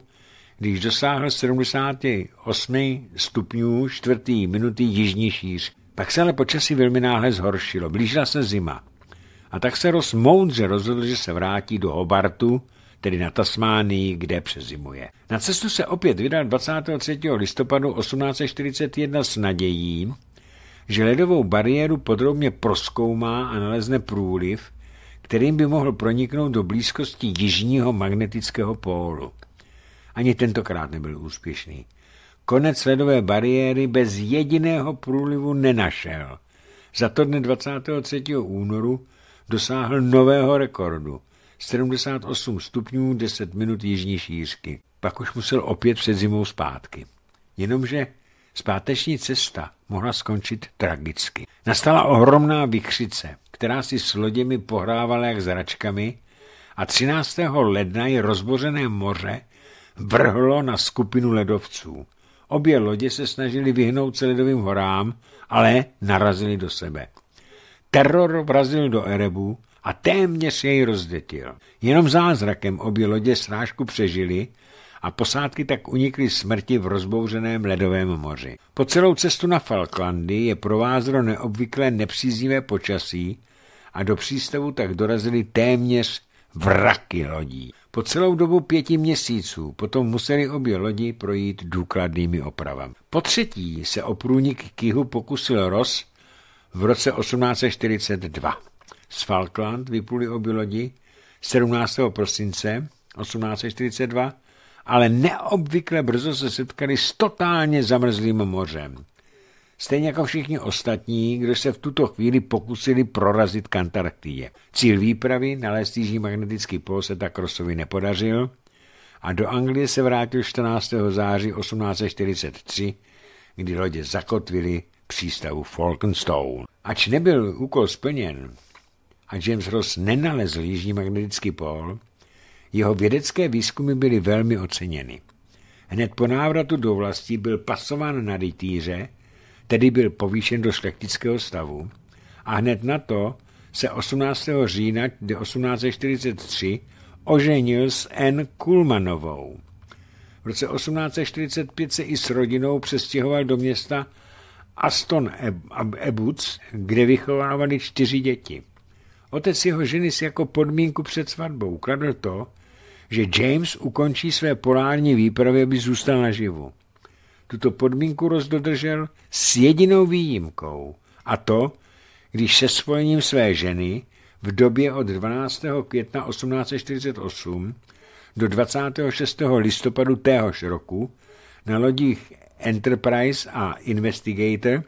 když dosáhl 78 stupňů čtvrtý minuty jižní šíř. Pak se ale počasí velmi náhle zhoršilo, blížila se zima. A tak se Ross moudře rozhodl, že se vrátí do Hobartu, tedy na Tasmánii, kde přezimuje. Na cestu se opět vydal 23. listopadu 1841 s nadějí, že ledovou bariéru podrobně proskoumá a nalezne průliv, kterým by mohl proniknout do blízkosti jižního magnetického pólu. Ani tentokrát nebyl úspěšný. Konec ledové bariéry bez jediného průlivu nenašel. Za to dne 23. únoru dosáhl nového rekordu. 78 stupňů 10 minut jižní šířky. Pak už musel opět před zimou zpátky. Jenomže Zpáteční cesta mohla skončit tragicky. Nastala ohromná vychřice, která si s loděmi pohrávala jak zračkami a 13. ledna je rozbořené moře vrhlo na skupinu ledovců. Obě lodě se snažily vyhnout se ledovým horám, ale narazily do sebe. Teror vrazil do Erebu a téměř jej rozdetil. Jenom zázrakem obě lodě srážku přežili a posádky tak unikly smrti v rozbouřeném ledovém moři. Po celou cestu na Falklandy je provázelo neobvyklé nepříznivé počasí a do přístavu tak dorazily téměř vraky lodí. Po celou dobu pěti měsíců potom museli obě lodi projít důkladnými opravami. Po třetí se o průnik kihu pokusil Ross v roce 1842. Z Falkland vypluli obě lodi 17. prosince 1842 ale neobvykle brzo se setkali s totálně zamrzlým mořem. Stejně jako všichni ostatní, kdo se v tuto chvíli pokusili prorazit k Antarktidě. Cíl výpravy, nalézt jižní magnetický pol, se tak Rossovi nepodařil a do Anglie se vrátil 14. září 1843, kdy lodě zakotvily přístavu Falkenstone. Ač nebyl úkol splněn a James Ross nenalezl jižní magnetický pól, jeho vědecké výzkumy byly velmi oceněny. Hned po návratu do vlasti byl pasován na rytíře, tedy byl povýšen do šlechtického stavu, a hned na to se 18. října 1843 oženil s N. Kulmanovou. V roce 1845 se i s rodinou přestěhoval do města Aston Ebuc, kde vychovávali čtyři děti. Otec jeho ženy si jako podmínku před svatbou kladl to, že James ukončí své polární výpravy, aby zůstal naživu. Tuto podmínku rozdodržel s jedinou výjimkou, a to, když se spojením své ženy v době od 12. května 1848 do 26. listopadu téhož roku na lodích Enterprise a Investigator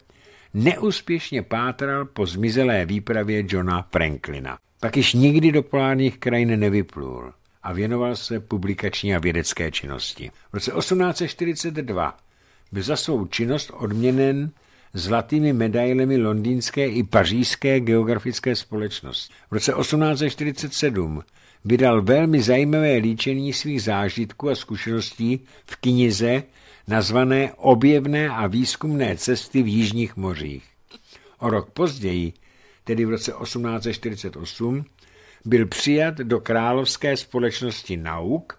neúspěšně pátral po zmizelé výpravě Johna Franklina. Pak již nikdy do polárních krajin nevyplul a věnoval se publikační a vědecké činnosti. V roce 1842 byl za svou činnost odměněn zlatými medailemi londýnské i pařížské geografické společnosti. V roce 1847 vydal velmi zajímavé líčení svých zážitků a zkušeností v knize nazvané Objevné a výzkumné cesty v Jižních mořích. O rok později, tedy v roce 1848, byl přijat do Královské společnosti nauk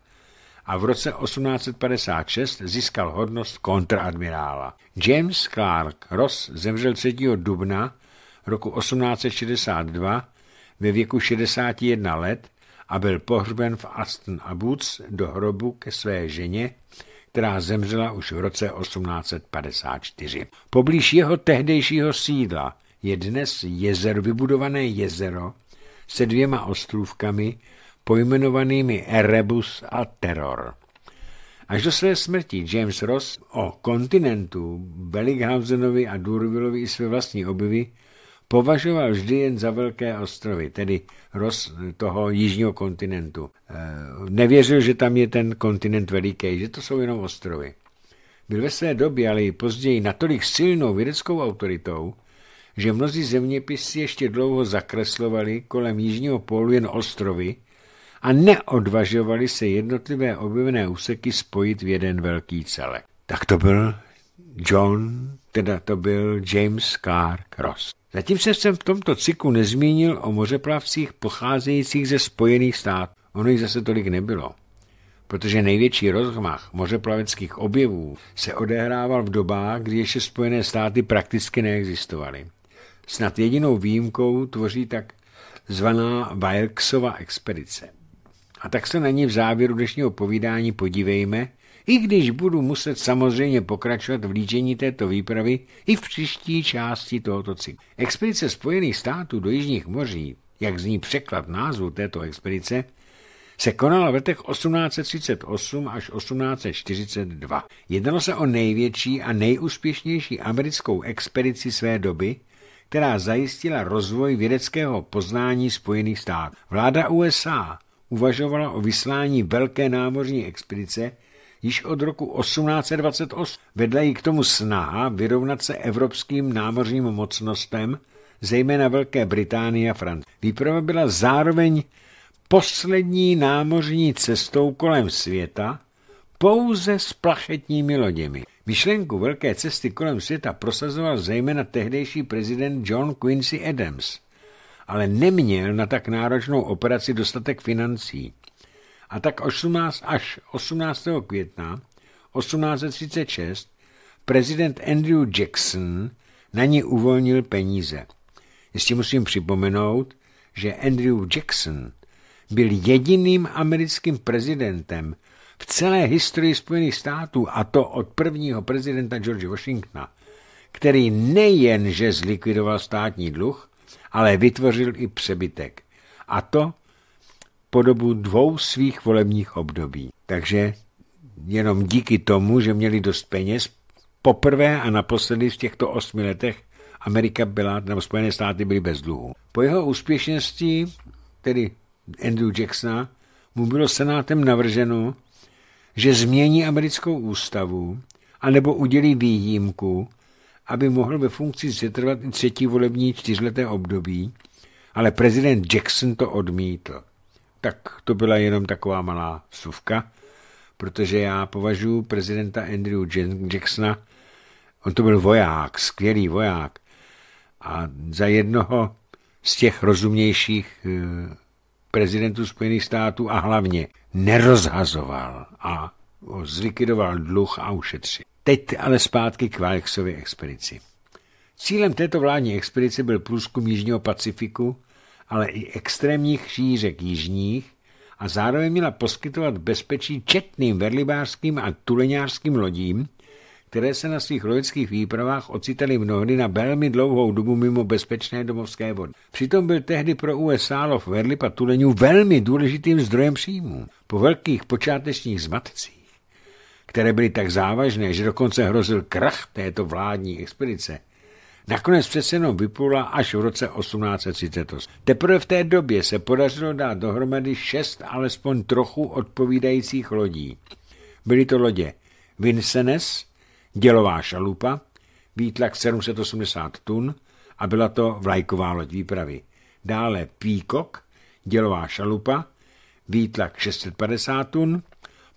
a v roce 1856 získal hodnost kontradmirála. James Clark Ross zemřel 3. dubna roku 1862 ve věku 61 let a byl pohřben v Aston Abbots do hrobu ke své ženě, která zemřela už v roce 1854. Poblíž jeho tehdejšího sídla je dnes jezer, vybudované jezero, se dvěma ostrůvkami pojmenovanými Erebus a Terror. Až do své smrti James Ross o kontinentu Bellinghausenovy a Durvillovi i své vlastní objevy považoval vždy jen za velké ostrovy, tedy roz toho jižního kontinentu. E, nevěřil, že tam je ten kontinent veliký, že to jsou jenom ostrovy. Byl ve své době, ale i později natolik silnou vědeckou autoritou, že mnozí zeměpisci ještě dlouho zakreslovali kolem jižního pólu jen ostrovy a neodvažovali se jednotlivé objevené úseky spojit v jeden velký celek. Tak to byl John, teda to byl James Clark Ross. Zatím se jsem v tomto cyklu nezmínil o mořeplavcích pocházejících ze Spojených států. Ono jich zase tolik nebylo protože největší rozmach mořeplaveckých objevů se odehrával v dobách, kdy ještě Spojené státy prakticky neexistovaly. Snad jedinou výjimkou tvoří tak zvaná Wilksova expedice. A tak se na ní v závěru dnešního povídání podívejme, i když budu muset samozřejmě pokračovat v líčení této výpravy i v příští části tohoto cyklu. Expedice Spojených států do Jižních moří, jak zní překlad názvu této expedice, se konala v letech 1838 až 1842. Jednalo se o největší a nejúspěšnější americkou expedici své doby, která zajistila rozvoj vědeckého poznání Spojených států. Vláda USA uvažovala o vyslání velké námořní expedice již od roku 1828. Vedla ji k tomu snaha vyrovnat se evropským námořním mocnostem, zejména Velké Británie a Francie. Výprava byla zároveň poslední námořní cestou kolem světa pouze s plachetními loděmi. Myšlenku velké cesty kolem světa prosazoval zejména tehdejší prezident John Quincy Adams, ale neměl na tak náročnou operaci dostatek financí. A tak 18 až 18. května 1836 prezident Andrew Jackson na ní uvolnil peníze. Ještě musím připomenout, že Andrew Jackson byl jediným americkým prezidentem, v celé historii Spojených států, a to od prvního prezidenta George Washingtona, který nejenže zlikvidoval státní dluh, ale vytvořil i přebytek. A to po dobu dvou svých volebních období. Takže jenom díky tomu, že měli dost peněz, poprvé a naposledy v těchto osmi letech Amerika byla, nebo Spojené státy byly bez dluhu. Po jeho úspěšnosti, tedy Andrew Jacksona, mu bylo senátem navrženo, že změní americkou ústavu anebo udělí výjimku, aby mohl ve funkci zetrvat i třetí volební čtyřleté období, ale prezident Jackson to odmítl. Tak to byla jenom taková malá suvka, protože já považuji prezidenta Andrew Jacksona, on to byl voják, skvělý voják, a za jednoho z těch rozumnějších eh, prezidentů Spojených států a hlavně nerozhazoval a zlikvidoval dluh a ušetřil. Teď ale zpátky k Valexově expedici. Cílem této vládní expedice byl průzkum Jižního Pacifiku, ale i extrémních šířek jižních a zároveň měla poskytovat bezpečí četným verlibářským a tuleňářským lodím, které se na svých lojeckých výpravách ocitaly mnohdy na velmi dlouhou dobu mimo bezpečné domovské vody. Přitom byl tehdy pro USA lov a tuleňů velmi důležitým zdrojem příjmů. Po velkých počátečních zmatcích, které byly tak závažné, že dokonce hrozil krach této vládní expedice, Nakonec přece jenom vyplula až v roce 1838. Teprve v té době se podařilo dát dohromady šest alespoň trochu odpovídajících lodí. Byly to lodě Vincennes, dělová šalupa, výtlak 780 tun a byla to vlajková loď výpravy. Dále Píkok, dělová šalupa, výtlak 650 tun,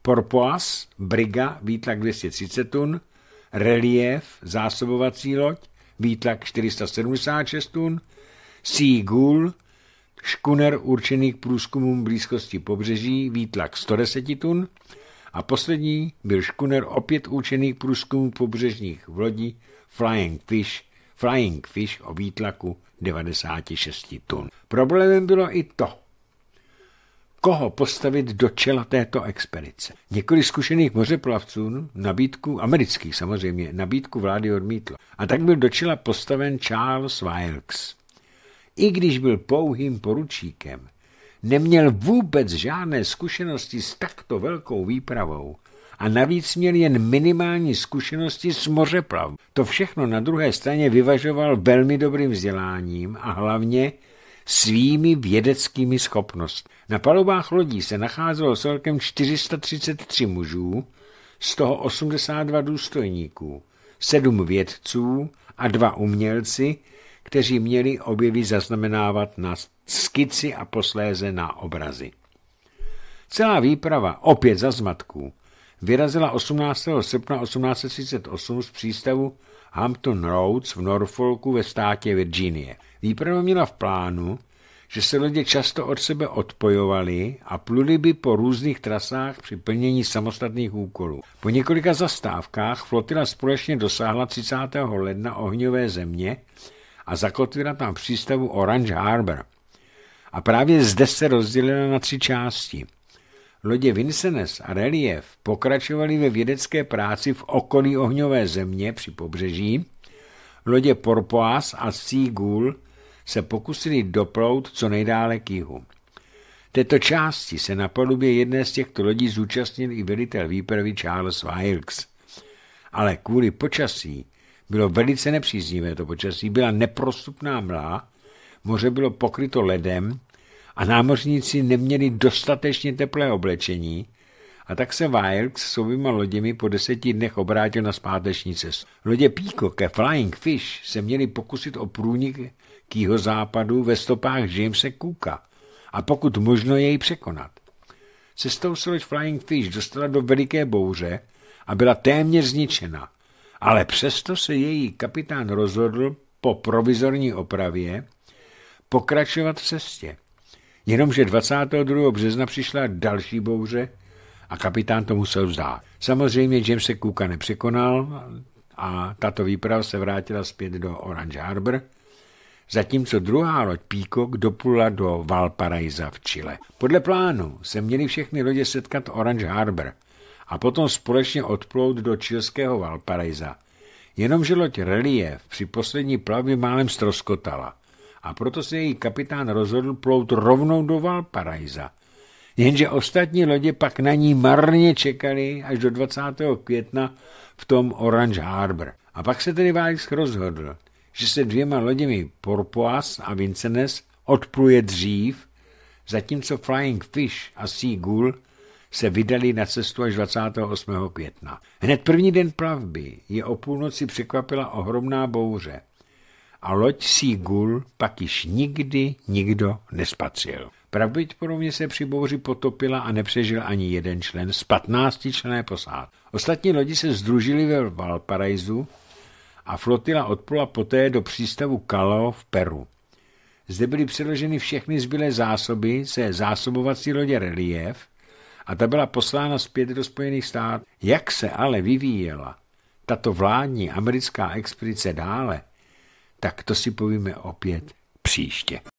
Porpoas, briga, výtlak 230 tun, Relief, zásobovací loď, výtlak 476 tun, Sea Ghoul, škuner určený k průzkumům blízkosti pobřeží, výtlak 110 tun a poslední byl škuner opět určený k průzkumu pobřežních vlodí Flying Fish, Flying Fish o výtlaku 96 tun. Problémem bylo i to, koho postavit do čela této expedice. Několik zkušených mořeplavců nabídku, amerických samozřejmě, nabídku vlády odmítlo. A tak byl do čela postaven Charles Wilkes. I když byl pouhým poručíkem, Neměl vůbec žádné zkušenosti s takto velkou výpravou a navíc měl jen minimální zkušenosti s mořeplav. To všechno na druhé straně vyvažoval velmi dobrým vzděláním a hlavně svými vědeckými schopnostmi. Na palubách lodí se nacházelo celkem 433 mužů, z toho 82 důstojníků, 7 vědců a dva umělci, kteří měli objevy zaznamenávat na skici a posléze na obrazy. Celá výprava, opět za zmatků, vyrazila 18. srpna 1838 z přístavu Hampton Roads v Norfolku ve státě Virginie. Výprava měla v plánu, že se lodě často od sebe odpojovaly a pluli by po různých trasách při plnění samostatných úkolů. Po několika zastávkách flotila společně dosáhla 30. ledna ohňové země a zakotvila tam přístavu Orange Harbor – a právě zde se rozdělila na tři části. Lodě Vincennes a Relief pokračovaly ve vědecké práci v okolí ohňové země při pobřeží, lodě Porpoas a Seagull se pokusili doplout co nejdále k jihu. Této části se na palubě jedné z těchto lodí zúčastnil i velitel výpravy Charles Wilkes. Ale kvůli počasí bylo velice nepříznivé to počasí, byla neprostupná mlá, moře bylo pokryto ledem a námořníci neměli dostatečně teplé oblečení, a tak se Wilkes s oběma loděmi po deseti dnech obrátil na zpáteční cestu. Lodě Peacock a Flying Fish se měli pokusit o průnik k západu ve stopách Jamesa Cooka a pokud možno jej překonat. Cestou se loď Flying Fish dostala do veliké bouře a byla téměř zničena, ale přesto se její kapitán rozhodl po provizorní opravě pokračovat v cestě. Jenomže 22. března přišla další bouře a kapitán to musel vzdát. Samozřejmě James se Kuka nepřekonal a tato výprava se vrátila zpět do Orange Harbor, zatímco druhá loď Peacock doplula do Valparaisa v Chile. Podle plánu se měly všechny lodě setkat Orange Harbor a potom společně odplout do čilského Valparaisa. Jenomže loď Relief při poslední plavbě málem stroskotala a proto se její kapitán rozhodl plout rovnou do Valparaisa. Jenže ostatní lodě pak na ní marně čekali až do 20. května v tom Orange Harbor. A pak se tedy Vájsk rozhodl, že se dvěma loděmi Porpoas a Vincennes odpluje dřív, zatímco Flying Fish a Seagull se vydali na cestu až 28. května. Hned první den plavby je o půlnoci překvapila ohromná bouře a loď Sigul pak již nikdy nikdo nespatřil. Pravděpodobně se při bouři potopila a nepřežil ani jeden člen z 15 člené posád. Ostatní lodi se združili ve Valparaisu a flotila odplula poté do přístavu Kalo v Peru. Zde byly přeloženy všechny zbylé zásoby ze zásobovací lodě Relief a ta byla poslána zpět do Spojených států. Jak se ale vyvíjela tato vládní americká expedice dále, tak to si povíme opět příště.